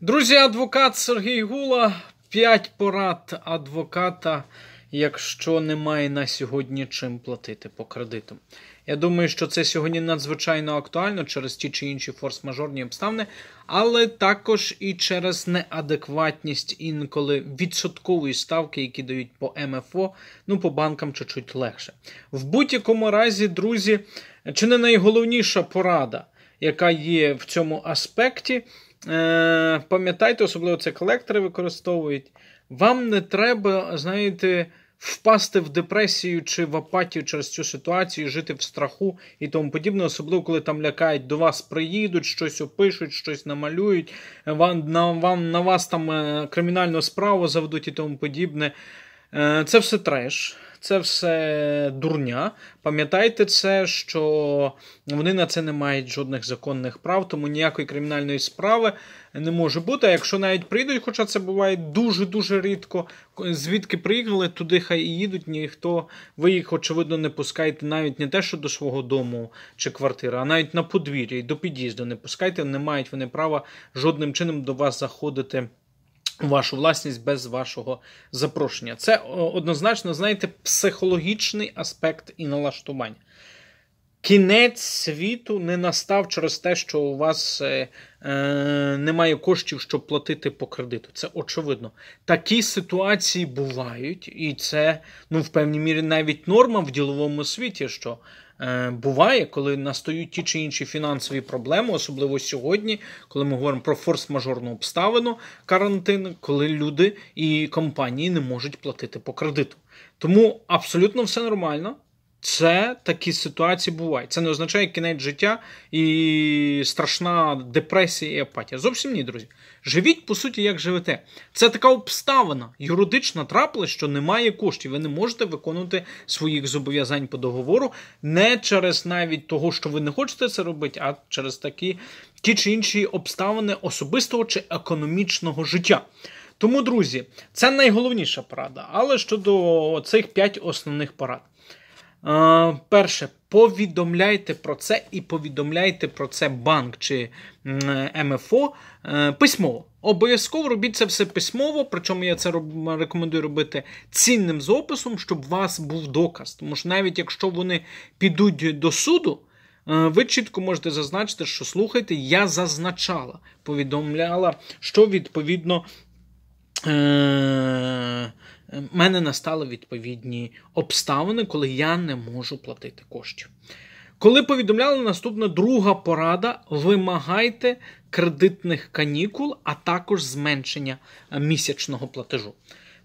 Друзі, адвокат Сергій Гула. 5 порад адвоката, якщо немає на сьогодні чим платити по кредиту. Я думаю, що це сьогодні надзвичайно актуально через ті чи інші форс-мажорні обставини, але також і через неадекватність інколи відсоткової ставки, які дають по МФО, ну по банкам чуть-чуть легше. В будь-якому разі, друзі, чи не найголовніша порада, яка є в цьому аспекті. Е, пам'ятайте, особливо це колектори використовують. Вам не треба, знаєте, впасти в депресію чи в апатію через цю ситуацію, жити в страху і тому подібне, особливо, коли там лякають, до вас приїдуть, щось опишуть, щось намалюють, вам на, вам, на вас там е, кримінальну справу заведуть і тому подібне. Е, Це все треш це все дурня. Пам'ятайте це, що вони на це не мають жодних законних прав, тому ніякої кримінальної справи не може бути. А якщо навіть прийдуть, хоча це буває дуже-дуже рідко, звідки приїхали, туди хай і їдуть, ніхто, ви їх, очевидно, не пускаєте навіть не те, що до свого дому чи квартири, а навіть на подвір'я і до під'їзду не пускайте, не мають вони права жодним чином до вас заходити вашу власність без вашого запрошення. Це е, однозначно, знаєте, психологічний аспект і налаштування. Кінець світу не настав через те, що у вас е, е, немає коштів, щоб платити по кредиту. Це очевидно. Такі ситуації бувають, і це ну, в певній мірі навіть норма в діловому світі, що Е, буває, коли настають ті чи інші фінансові проблеми, особливо сьогодні, коли ми говоримо про форс-мажорну обставину карантин, коли люди і компанії не можуть платити по кредиту. Тому абсолютно все нормально. Це такі ситуації бувають. Це не означає кінець життя і страшна депресія і апатія. Зовсім ні, друзі. Живіть, по суті, як живете. Це така обставина, юридична трапилась, що немає коштів. Ви не можете виконувати своїх зобов'язань по договору не через навіть того, що ви не хочете це робити, а через такі ті чи інші обставини особистого чи економічного життя. Тому, друзі, це найголовніша порада. Але щодо цих п'ять основних порад. Перше, повідомляйте про це і повідомляйте про це банк чи МФО ем е, письмово. Обов'язково робіть це все письмово, причому я це рекомендую робити цінним з описом, щоб у вас був доказ. Тому що навіть якщо вони підуть до суду, е, ви чітко можете зазначити, що слухайте, я зазначала, повідомляла, що відповідно Е, мене настали відповідні обставини, коли я не можу платити коштів. Коли повідомляли наступна друга порада: вимагайте кредитних канікул, а також зменшення місячного платежу.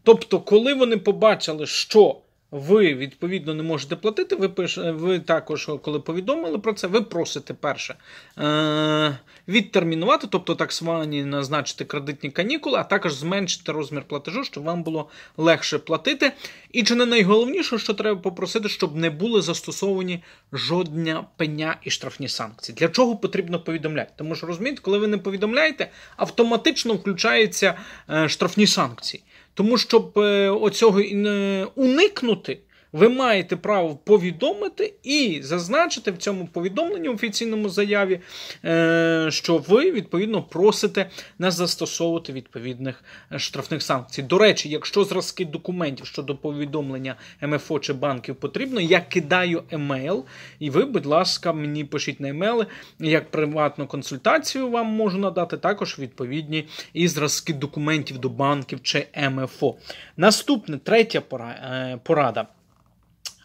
Тобто, коли вони побачили, що ви відповідно не можете платити. Ви пиш, ви також, коли повідомили про це, ви просите перше е, відтермінувати, тобто так звані назначити кредитні канікули, а також зменшити розмір платежу, щоб вам було легше платити. І чи не найголовніше, що треба попросити, щоб не були застосовані жодня пеня і штрафні санкції? Для чого потрібно повідомляти? Тому що розумієте, коли ви не повідомляєте, автоматично включаються е, штрафні санкції. Тому щоб е, оцього уникнути, ви маєте право повідомити і зазначити в цьому повідомленні офіційному заяві, е, що ви відповідно просите не застосовувати відповідних е, штрафних санкцій. До речі, якщо зразки документів щодо повідомлення МФО чи банків потрібно, я кидаю емейл, і ви, будь ласка, мені пишіть на емейли, як приватну консультацію вам можу надати також відповідні і зразки документів до банків чи МФО. Наступне третя е, порада.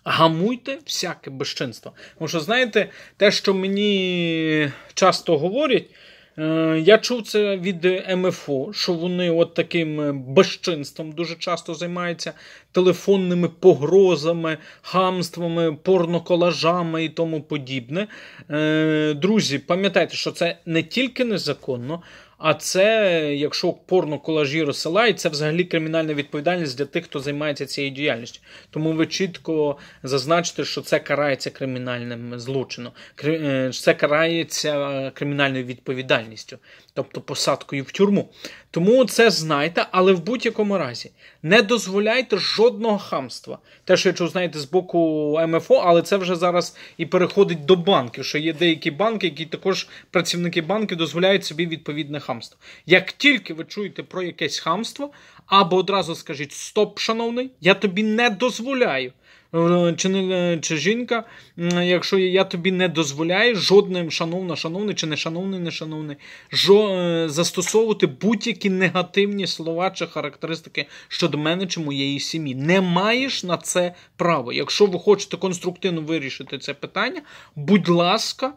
Гамуйте всяке безчинство. Тому що, знаєте, те, що мені часто говорять, е, я чув це від МФО, що вони от таким е, безчинством дуже часто займаються телефонними погрозами, хамствами, порноколажами і тому подібне. Е, друзі, пам'ятайте, що це не тільки незаконно, а це, якщо порно колажі розсилають, це взагалі кримінальна відповідальність для тих, хто займається цією діяльністю. Тому ви чітко зазначите, що це карається кримінальним злочином, е, це карається е, кримінальною відповідальністю, тобто посадкою в тюрму. Тому це знайте, але в будь-якому разі не дозволяйте жодного хамства. Те, що я знаєте, з боку МФО, але це вже зараз і переходить до банків, що є деякі банки, які також працівники банків дозволяють собі відповідне хамство. Як тільки ви чуєте про якесь хамство, або одразу скажіть Стоп, шановний, я тобі не дозволяю. Е, чи не е, чи жінка, якщо я тобі не дозволяю жодним шановна, шановний чи не шановний, не шановний, жо, е, застосовувати будь-які негативні слова чи характеристики щодо мене чи моєї сім'ї. Не маєш на це права. Якщо ви хочете конструктивно вирішити це питання, будь ласка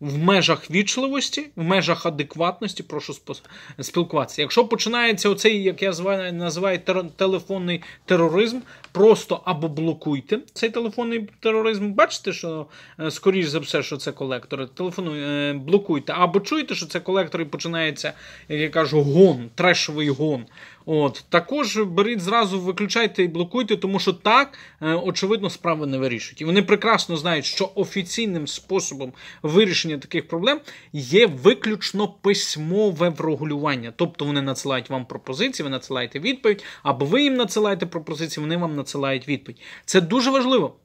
в межах вічливості, в межах адекватності, прошу спілкуватися. Якщо починається оцей, як я називаю телефонний тероризм, просто або блокуйте цей телефонний тероризм. Бачите, що е, скоріш за все, що це колектори. Телефону е, блокуйте, або чуєте, що це колектори і починається, як я кажу, гон, трешовий гон. От Також беріть зразу, виключайте і блокуйте, тому що так, е, очевидно, справи не вирішують. І вони прекрасно знають, що офіційним способом вирішення таких проблем є виключно письмове врегулювання. Тобто вони надсилають вам пропозиції, ви надсилаєте відповідь, або ви їм надсилаєте пропозиції, вони вам надсилають відповідь. Це дуже важливо,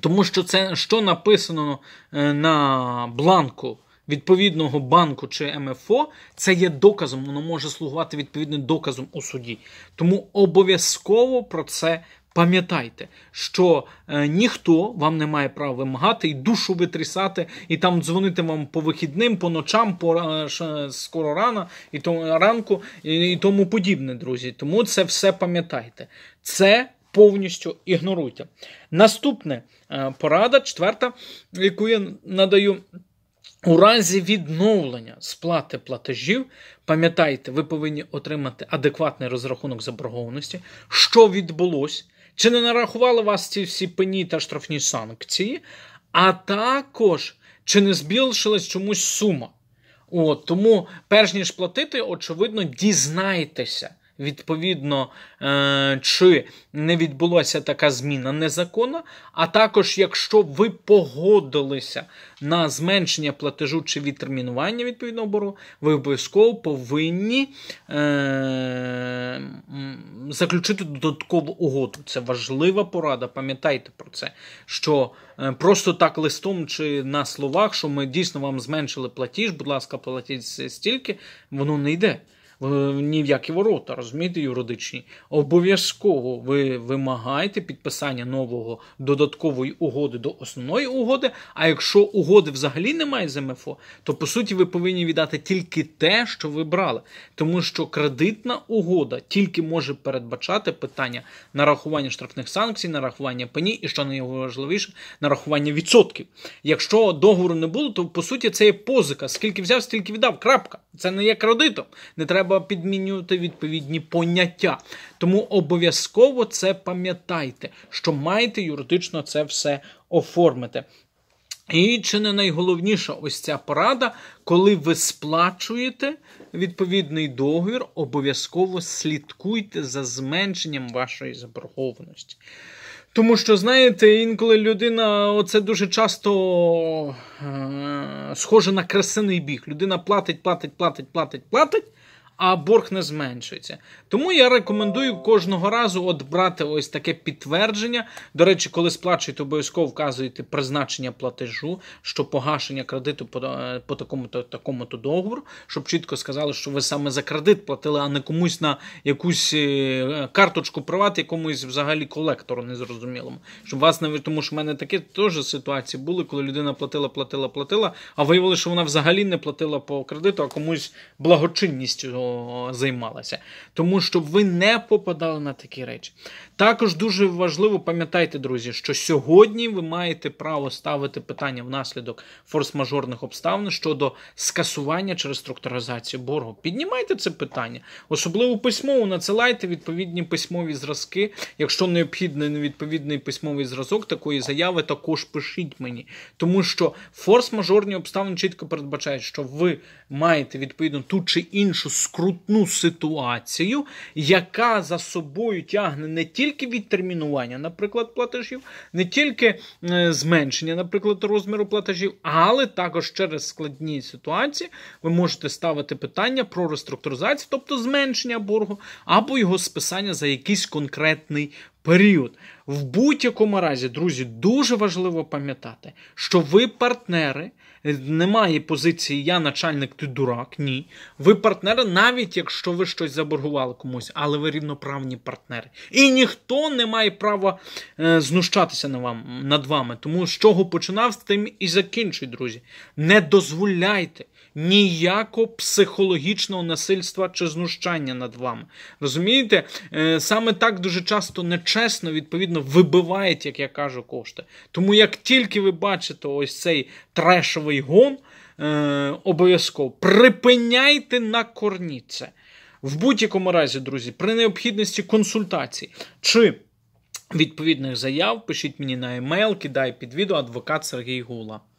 тому що це що написано е, на бланку відповідного банку чи МФО, це є доказом, воно може слугувати відповідним доказом у суді. Тому обов'язково про це пам'ятайте, що е, ніхто вам не має права вимагати і душу витрісати, і там дзвонити вам по вихідним, по ночам, по е, скоро рано, і тому ранку, і, і тому подібне, друзі. Тому це все пам'ятайте. Це. Повністю ігноруйте. Наступне е, порада, четверта, яку я надаю. У разі відновлення сплати платежів, пам'ятайте, ви повинні отримати адекватний розрахунок заборгованості, що відбулося, чи не нарахували вас ці всі пені та штрафні санкції, а також чи не збільшилась чомусь сума. От, Тому, перш ніж платити, очевидно, дізнайтеся, відповідно, е, чи не відбулася така зміна незаконна, а також якщо ви погодилися на зменшення платежу чи відтермінування відповідного бору, ви обов'язково повинні е, заключити додаткову угоду. Це важлива порада. Пам'ятайте про це, що е, просто так листом чи на словах, що ми дійсно вам зменшили платіж, будь ласка, платіть стільки, воно не йде. Е, ні в які ворота, розумієте, юридичні. Обов'язково ви вимагаєте підписання нового додаткової угоди до основної угоди. А якщо угоди взагалі немає з МФО, то по суті ви повинні віддати тільки те, що ви брали. Тому що кредитна угода тільки може передбачати питання нарахування штрафних санкцій, нарахування пені і що найважливіше, нарахування відсотків. Якщо договору не було, то по суті це є позика. Скільки взяв, стільки віддав. Крапка. Це не є кредитом. Не треба треба підмінювати відповідні поняття. Тому обов'язково це пам'ятайте, що маєте юридично це все оформити. І чи не найголовніша ось ця порада, коли ви сплачуєте відповідний договір, обов'язково слідкуйте за зменшенням вашої заборгованості. Тому що, знаєте, інколи людина оце дуже часто е, схоже на красивий біг. Людина платить, платить, платить, платить, платить а борг не зменшується. Тому я рекомендую кожного разу от брати ось таке підтвердження. До речі, коли сплачуєте, обов'язково вказуєте призначення платежу, що погашення кредиту по, е, по такому-то такому-то договору, щоб чітко сказали, що ви саме за кредит платили, а не комусь на якусь е, карточку приват, якомусь взагалі колектору незрозумілому. Щоб вас не тому, що в мене такі теж ситуації були, коли людина платила, платила, платила, а виявили, що вона взагалі не платила по кредиту, а комусь благочинністю активно займалася. Тому щоб ви не попадали на такі речі. Також дуже важливо, пам'ятайте, друзі, що сьогодні ви маєте право ставити питання внаслідок форс-мажорних обставин щодо скасування чи реструктуризації боргу. Піднімайте це питання, особливо письмово надсилайте відповідні письмові зразки. Якщо необхідний відповідний письмовий зразок такої заяви, також пишіть мені, тому що форс-мажорні обставини чітко передбачають, що ви маєте відповідно ту чи іншу скрутну ситуацію, яка за собою тягне не тільки відтермінування, наприклад, платежів, не тільки е, зменшення, наприклад, розміру платежів, але також через складні ситуації ви можете ставити питання про реструктуризацію, тобто зменшення боргу, або його списання за якийсь конкретний період. В будь-якому разі, друзі, дуже важливо пам'ятати, що ви партнери, немає позиції я начальник, ти дурак, ні. Ви партнери, навіть якщо ви щось заборгували комусь, але ви рівноправні партнери. І ніхто не має права е, знущатися на вам, над вами. Тому з чого починав, з тим і закінчуй, друзі. Не дозволяйте ніякого психологічного насильства чи знущання над вами. Розумієте? Е, саме так дуже часто нечесно, відповідно, вибивають, як я кажу, кошти. Тому як тільки ви бачите ось цей трешовий гон, е, обов'язково припиняйте на корні це. В будь-якому разі, друзі, при необхідності консультацій чи відповідних заяв, пишіть мені на емейл, кидай під відео адвокат Сергій Гула.